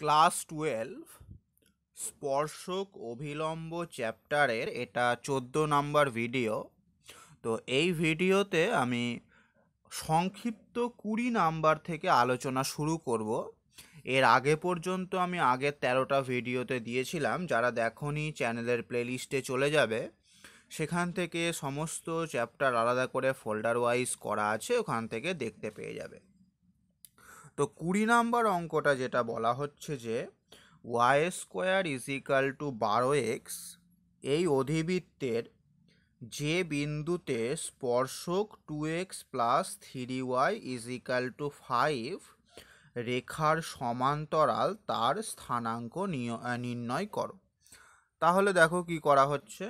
class twelve স্পর্শক অভিলম্ব চ্যাপ্টারের এটা চোদ্দো নাম্বার ভিডিও তো এই ভিডিওতে আমি সংক্ষিপ্ত কুড়ি নাম্বার থেকে আলোচনা শুরু করব এর আগে পর্যন্ত আমি আগের তেরোটা ভিডিওতে দিয়েছিলাম যারা দেখনি চ্যানেলের প্লেলিস্টে চলে যাবে সেখান থেকে সমস্ত চ্যাপ্টার আলাদা করে ফোল্ডার ওয়াইজ করা আছে ওখান থেকে দেখতে পেয়ে যাবে তো কুড়ি নাম্বার অঙ্কটা যেটা বলা হচ্ছে যে Y square is equal to বারো এক্স এই অধিবৃত্তের যে বিন্দুতে স্পর্শক two X plus three Y is equal to five রেখার সমান্তরাল তার স্থানাঙ্ক নির্ণয় করো তাহলে দেখো কি করা হচ্ছে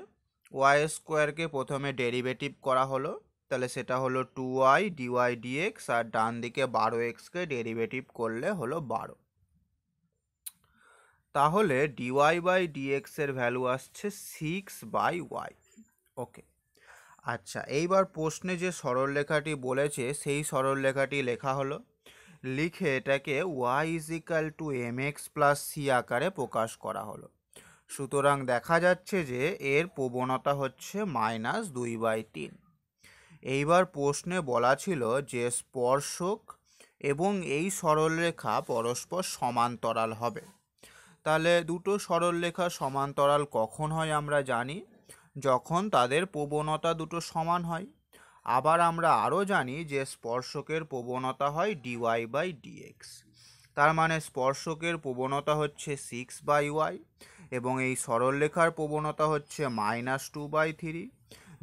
ওয়াই স্কোয়ারকে প্রথমে ডেরিভেটিভ করা হলো তাহলে সেটা হলো টু ওয়াই ডিওয়াই ডিএক্স আর ডান দিকে বারো এক্সকে ডেরিভেটিভ করলে হলো বারো তাহলে ডিওয়াই বাই ডিএক্সের ভ্যালু আসছে সিক্স বাই ওয়াই ওকে আচ্ছা এইবার প্রশ্নে যে সরলরেখাটি বলেছে সেই সরলরেখাটি লেখা হলো লিখে এটাকে Y is equal to M X plus C আকারে প্রকাশ করা হলো সুতরাং দেখা যাচ্ছে যে এর প্রবণতা হচ্ছে মাইনাস দুই বাই তিন এইবার প্রশ্নে বলা ছিল যে স্পর্শক এবং এই সরলরেখা পরস্পর সমান্তরাল হবে তাহলে দুটো সরলরেখা সমান্তরাল কখন হয় আমরা জানি যখন তাদের প্রবণতা দুটো সমান হয় আবার আমরা আরও জানি যে স্পর্শকের প্রবণতা হয় ডিওয়াই বাই ডিএক্স তার মানে স্পর্শকের প্রবণতা হচ্ছে সিক্স বাই ওয়াই এবং এই সরলরেখার প্রবণতা হচ্ছে মাইনাস টু বাই থ্রি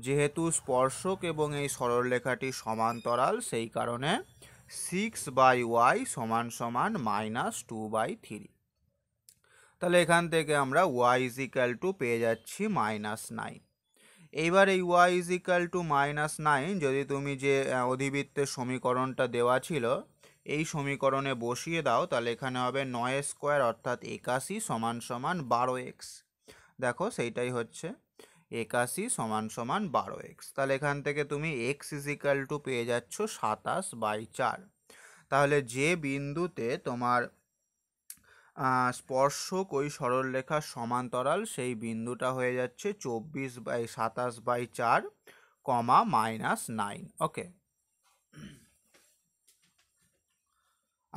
যেহেতু স্পর্শক এবং এই সরলরেখাটি সমান্তরাল সেই কারণে সিক্স বাই ওয়াই সমান সমান মাইনাস টু বাই থ্রি তাহলে এখান থেকে আমরা ওয়াই ইজ টু পেয়ে যাচ্ছি মাইনাস নাইন এইবার এই Y is to minus nine যদি তুমি যে অধিবৃত্তের সমীকরণটা দেওয়া ছিল এই সমীকরণে বসিয়ে দাও তাহলে এখানে হবে নয় স্কোয়ার অর্থাৎ একাশি সমান সমান বারো এক্স দেখো সেইটাই হচ্ছে একাশি সমান সমান বারো এক্স তাহলে এখান থেকে তুমি এক্স ইজিক্যাল টু পেয়ে যাচ্ছ সাতাশ বাই চার তাহলে যে বিন্দুতে তোমার স্পর্শক ওই সরলরেখা সমান্তরাল সেই বিন্দুটা হয়ে যাচ্ছে চব্বিশ বাই সাতাশ বাই চার কমা মাইনাস নাইন ওকে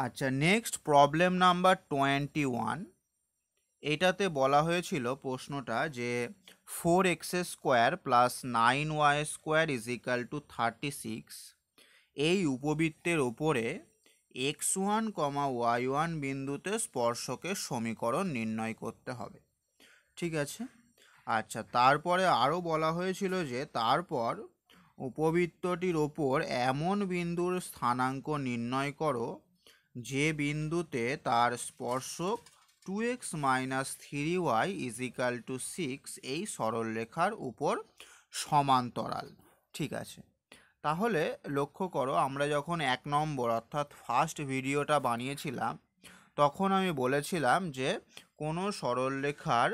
আচ্ছা next problem number twenty one এটাতে বলা হয়েছিল প্রশ্নটা যে four X square plus nine Y square is equal to thirty six এই উপবৃত্তের ওপরে এক্স ওয়ান কমা ওয়াই ওয়ান বিন্দুতে স্পর্শকের সমীকরণ নির্ণয় করতে হবে ঠিক আছে আচ্ছা তারপরে আরও বলা হয়েছিল যে তারপর উপবৃত্তটির ওপর এমন বিন্দুর স্থানাঙ্ক নির্ণয় করো যে বিন্দুতে তার স্পর্শক two X minus three Y is equal to six এই সরলরেখার উপর সমান্তরাল ঠিক আছে তাহলে লক্ষ্য করো আমরা যখন এক নম্বর অর্থাৎ ফার্স্ট ভিডিওটা বানিয়েছিলাম তখন আমি বলেছিলাম যে কোনো সরলরেখার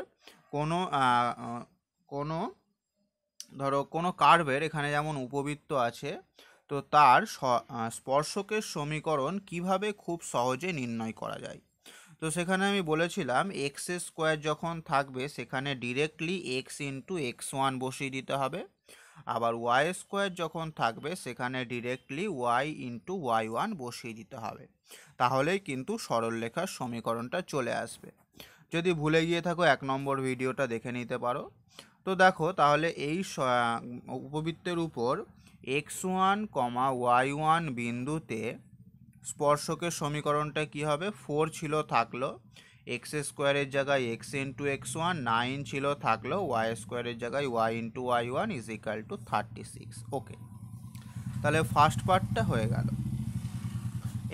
কোনো কোনো ধরো কোনো কার্ভের এখানে যেমন উপবৃত্ত আছে তো তার স্পর্শকের সমীকরণ কিভাবে খুব সহজে নির্ণয় করা যায় তো সেখানে আমি বলেছিলাম এক্স স্কোয়ার যখন থাকবে সেখানে directly X into X one বসিয়ে দিতে হবে আবার ওয়াই স্কোয়ার যখন থাকবে সেখানে directly Y into Y one বসিয়ে দিতে হবে তাহলেই কিন্তু সরলরেখার সমীকরণটা চলে আসবে যদি ভুলে গিয়ে থাকো এক নম্বর ভিডিওটা দেখে নিতে পারো তো দেখো তাহলে এই উপবৃত্তের উপর এক্স ওয়ান কমা ওয়াই ওয়ান বিন্দুতে স্পর্শকের সমীকরণটা কি হবে ফোর ছিল থাকলো এক্স স্কোয়ারের জায়গায় X into X one nine ছিল থাকলো ওয়াই স্কোয়ারের জায়গায় Y into Y one is equal to thirty six okay তাহলে ফার্স্ট পার্টটা হয়ে গেল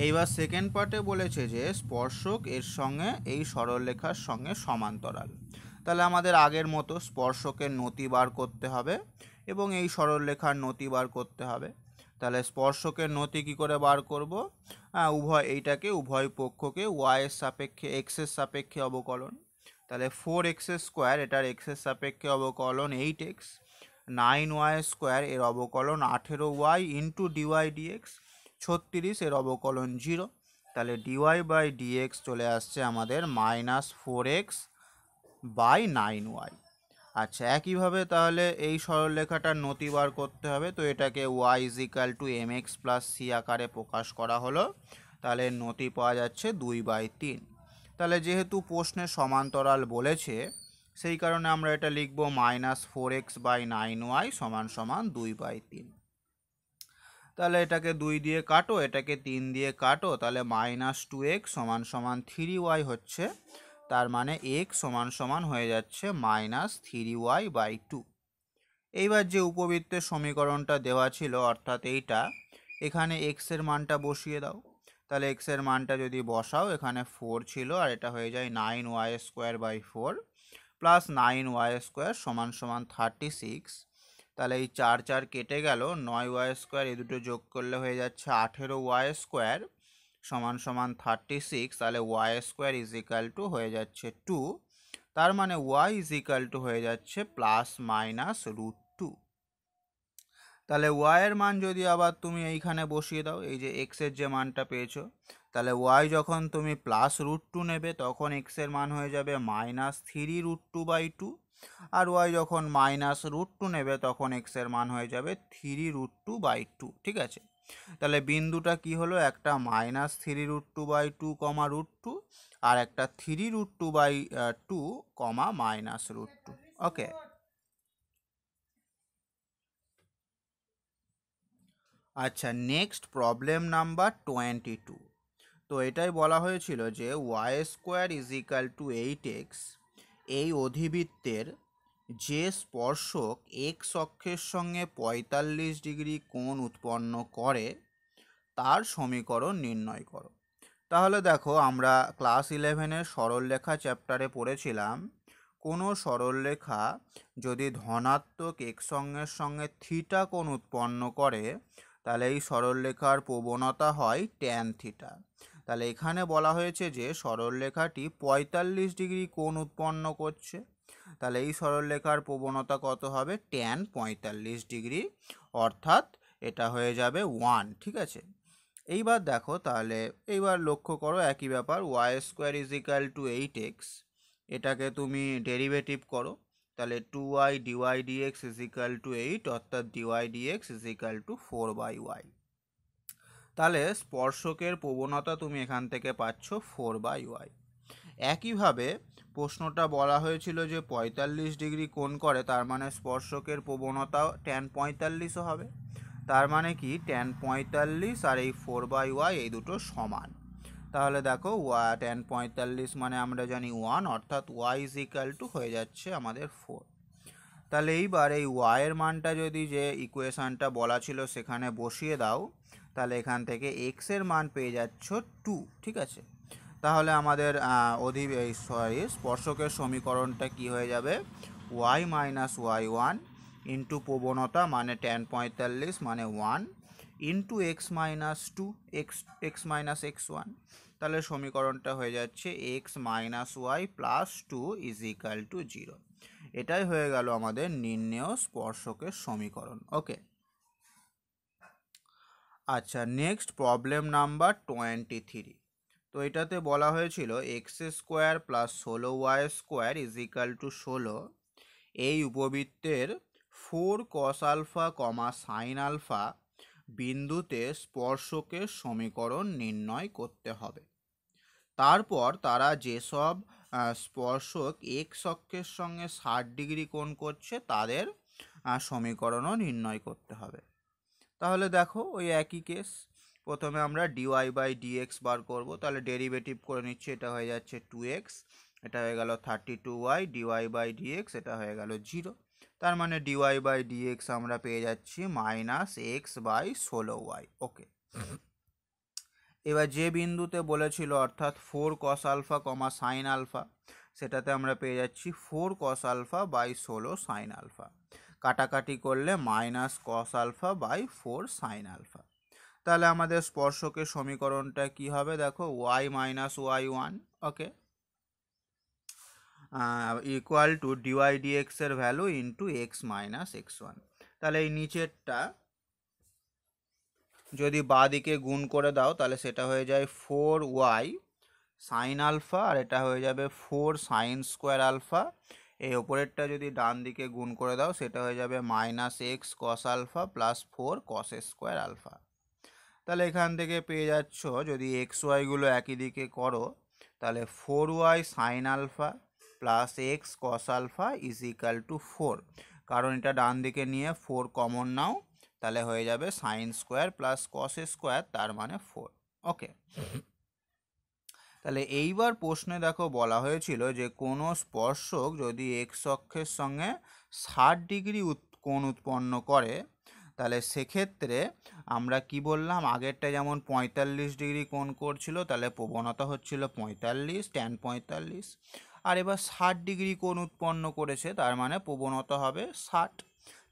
এইবার সেকেন্ড পার্টে বলেছে যে স্পর্শক এর সঙ্গে এই সরলরেখার সঙ্গে সমান্তরাল তাহলে আমাদের আগের মতো স্পর্শকের নতি বার করতে হবে এবং এই সরলরেখার নতি বার করতে হবে তাহলে স্পর্শকের নতি কি করে বার করব হ্যাঁ, উভয় এইটাকে উভয় পক্ষকে ওয়াইয়ের সাপেক্ষে এক্সের সাপেক্ষে অবকলন তাহলে ফোর এক্সের স্কোয়ার এটার এক্সের সাপেক্ষে অবকলন eight X nine Y square এর অবকলন আঠেরো ওয়াই ইন্টু ডিওয়াই ডিএক্স ছত্রিশ এর অবকলন জিরো তাহলে ডিওয়াই বাই ডিএক্স চলে আসছে আমাদের minus four X by nine Y আচ্ছা একইভাবে তাহলে এই সরলরেখাটার নথি বার করতে হবে তো এটাকে Y is equal to M X plus C আকারে প্রকাশ করা হলো তাহলে নতি পাওয়া যাচ্ছে দুই বাই তিন তাহলে যেহেতু প্রশ্নে সমান্তরাল বলেছে সেই কারণে আমরা এটা লিখব minus four X by nine Y সমান সমান দুই বাই তিন তাহলে এটাকে দুই দিয়ে কাটো এটাকে তিন দিয়ে কাটো তাহলে মাইনাস টু এক্স সমান সমান থ্রি ওয়াই হচ্ছে তার মানে এক্স সমান সমান হয়ে যাচ্ছে minus three Y by two এইবার যে উপবৃত্তের সমীকরণটা দেওয়া ছিল অর্থাৎ এইটা এখানে এক্সের মানটা বসিয়ে দাও তাহলে এক্সের মানটা যদি বসাও এখানে ফোর ছিল আর এটা হয়ে যায় nine Y square by four plus nine Y square সমান সমান থার্টি সিক্স তাহলে এই চার চার কেটে গেল নয় ওয়াই স্কোয়ার এই দুটো যোগ করলে হয়ে যাচ্ছে আঠেরো ওয়াই স্কোয়ার সমান সমান থার্টি সিক্স তাহলে Y square is equal to হয়ে যাচ্ছে টু তার মানে ওয়াই ইজ ইকাল টু হয়ে যাচ্ছে প্লাস মাইনাস রুট টু তাহলে ওয়াইয়ের মান যদি আবার তুমি এইখানে বসিয়ে দাও এই যে এক্সের যে মানটা পেয়েছো তাহলে ওয়াই যখন তুমি প্লাস রুট টু নেবে তখন এক্সের মান হয়ে যাবে minus three root two by two আর ওয়াই যখন মাইনাস রুট টু নেবে তখন এক্সের মান হয়ে যাবে three root two by two ঠিক আছে তাহলে বিন্দুটা কি হলো একটা minus three root two by two কমা রুট টু আর একটা three root two by two কমা মাইনাস রুট টু ওকে আচ্ছা next problem number twenty two তো এটাই বলা হয়েছিল যে Y square is two eight X এই অধিবৃত্তের যে স্পর্শক এক্স অক্ষের সঙ্গে পঁয়তাল্লিশ ডিগ্রি কোণ উৎপন্ন করে তার সমীকরণ নির্ণয় করো তাহলে দেখো আমরা ক্লাস ইলেভেনের সরলরেখা চ্যাপ্টারে পড়েছিলাম কোনো সরলরেখা যদি ধনাত্মক এক্স অঙ্গের সঙ্গে থিটা কোণ উৎপন্ন করে তাহলে এই সরলরেখার প্রবণতা হয় ট্যান থিটা তাহলে এখানে বলা হয়েছে যে সরলরেখাটি পঁয়তাল্লিশ ডিগ্রি কোণ উৎপন্ন করছে তাহলে এই সরলরেখার প্রবণতা কত হবে টেন পঁয়তাল্লিশ ডিগ্রি অর্থাৎ এটা হয়ে যাবে ওয়ান ঠিক আছে এইবার দেখো তাহলে এইবার লক্ষ্য করো একই ব্যাপার Y square is equal to eight X এটাকে তুমি ডেরিভেটিভ করো তাহলে two Y DY DX is equal to eight অর্থাৎ DY DX is equal to four by Y তাহলে স্পর্শকের প্রবণতা তুমি এখান থেকে পাচ্ছ ফোর বাই ওয়াই একইভাবে প্রশ্নটা বলা হয়েছিল যে পঁয়তাল্লিশ ডিগ্রি কোন করে তার মানে স্পর্শকের প্রবণতাও ট্যান পঁয়তাল্লিশও হবে তার মানে কি ট্যান পঁয়তাল্লিশ আর এই ফোর বাই ওয়াই এই দুটো সমান তাহলে দেখো ওয়া ট্যান পঁয়তাল্লিশ মানে আমরা জানি ওয়ান অর্থাৎ ওয়াই ইজ ইকাল টু হয়ে যাচ্ছে আমাদের ফোর তাহলে এইবার এই ওয়াইয়ের মানটা যদি যে ইকুয়েশানটা বলা ছিল সেখানে বসিয়ে দাও তাহলে এখান থেকে এক্সের মান পেয়ে যাচ্ছ টু ঠিক আছে তাহলে আমাদের অধি সরি স্পর্শকের সমীকরণটা কি হয়ে যাবে Y minus Y one into প্রবণতা মানে টেন পঁয়তাল্লিশ মানে one into X minus two X X minus X one তাহলে সমীকরণটা হয়ে যাচ্ছে X minus Y plus two is equal to zero okay হয়ে গেল আমাদের নির্ণেয় স্পর্শকের সমীকরণ ওকে আচ্ছা next problem number twenty three তো এটাতে বলা হয়েছিল এক্স স্কোয়ার প্লাস ষোলো ওয়াই স্কোয়ার ইজিক্যাল টু ষোলো এই উপবৃত্তের ফোর কস আলফা কমা সাইন আলফা বিন্দুতে স্পর্শকের সমীকরণ নির্ণয় করতে হবে তারপর তারা যেসব স্পর্শক এক্স অক্ষের সঙ্গে ষাট ডিগ্রি কোণ করছে তাদের সমীকরণও নির্ণয় করতে হবে তাহলে দেখো ওই একই কেস প্রথমে আমরা ডিওয়াই বাই ডিএক্স বার করব তাহলে ডেরিভেটিভ করে নিচ্ছি এটা হয়ে যাচ্ছে টু এক্স এটা হয়ে গেল thirty two Y DY by DX এটা হয়ে গেল জিরো তার মানে ডিওয়াই বাই ডিএক্স আমরা পেয়ে যাচ্ছি মাইনাস এক্স বাই ষোলো ওয়াই ওকে এবার যে বিন্দুতে বলেছিল অর্থাৎ ফোর কস আলফা কমা সাইন আলফা সেটাতে আমরা পেয়ে যাচ্ছি ফোর কস আলফা বাই ষোলো সাইন আলফা কাটাকাটি করলে minus cos alpha by four sine alpha তাহলে আমাদের স্পর্শকের সমীকরণটা কি হবে দেখো Y minus Y one okay equal to DY এর value into X minus X one তাহলে এই নিচেরটা যদি বা দিকে গুণ করে দাও তাহলে সেটা হয়ে যায় ফোর ওয়াই সাইন আলফা আর এটা হয়ে যাবে ফোর সাইন স্কোয়ার আলফা এই ওপরেরটা যদি ডান দিকে গুণ করে দাও সেটা হয়ে যাবে minus X cos alpha plus four cos square alpha তাহলে এখান থেকে পেয়ে যাচ্ছ যদি এক্স ওয়াইগুলো একই দিকে করো তাহলে four Y sine alpha plus X cos alpha is equal to four কারণ এটা ডান দিকে নিয়ে ফোর কমন নাও তাহলে হয়ে যাবে sine square plus cos square তার মানে ফোর ওকে তাহলে এইবার প্রশ্নে দেখো বলা হয়েছিল যে কোনো স্পর্শক যদি এক্স অক্ষের সঙ্গে ষাট ডিগ্রি কোণ উৎপন্ন করে তাহলে সেক্ষেত্রে আমরা কি বললাম আগেরটা যেমন পঁয়তাল্লিশ ডিগ্রি কোণ করছিল তাহলে প্রবণতা হচ্ছিল পঁয়তাল্লিশ ট্যান পঁয়তাল্লিশ আর এবার ষাট ডিগ্রি কোণ উৎপন্ন করেছে তার মানে প্রবণতা হবে ষাট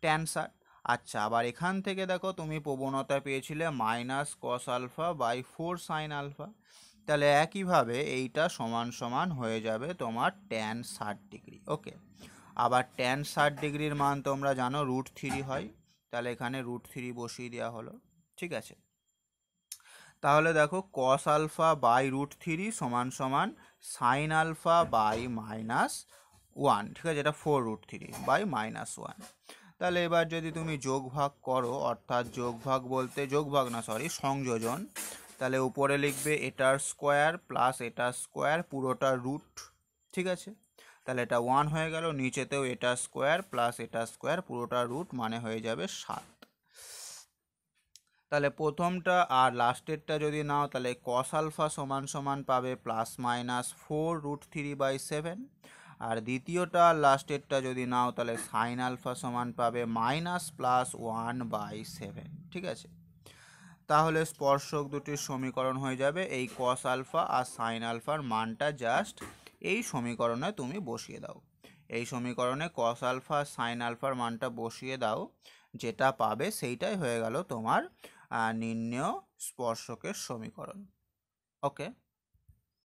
ট্যান ষাট আচ্ছা আবার এখান থেকে দেখো তুমি প্রবণতা পেয়েছিলে minus cos alpha by four sine alpha তাহলে একইভাবে এইটা সমান সমান হয়ে যাবে তোমার ট্যান ষাট ডিগ্রি ওকে আবার ট্যান ষাট ডিগ্রির মান তোমরা জানো রুট থ্রি হয় তাহলে এখানে রুট থ্রি বসিয়ে দেওয়া হলো ঠিক আছে তাহলে দেখো cos alpha by root three সমান সমান sine alpha by minus one ঠিক আছে এটা four root three by minus one তাহলে এবার যদি তুমি যোগ ভাগ করো অর্থাৎ যোগ ভাগ বলতে যোগ ভাগ না সরি সংযোজন তাহলে উপরে লিখবে এটার স্কোয়ার প্লাস এটার স্কোয়ার পুরোটা রুট ঠিক আছে তাহলে এটা ওয়ান হয়ে গেল নিচেতেও এটা স্কোয়ার প্লাস এটা স্কোয়ার পুরোটা রুট মানে হয়ে যাবে সাত তাহলে প্রথমটা আর লাস্টেরটা যদি নাও তাহলে কস আলফা সমান সমান পাবে plus minus four root three by seven আর দ্বিতীয়টা আর লাস্টেরটা যদি নাও তাহলে সাইন আলফা সমান পাবে minus plus one by seven ঠিক আছে তাহলে স্পর্শক দুটির সমীকরণ হয়ে যাবে এই কস আলফা আর সাইন আলফার মানটা জাস্ট এই সমীকরণে তুমি বসিয়ে দাও এই সমীকরণে কস আলফা সাইন আলফার মানটা বসিয়ে দাও যেটা পাবে সেইটাই হয়ে গেল তোমার নির্ণয় স্পর্শকের সমীকরণ ওকে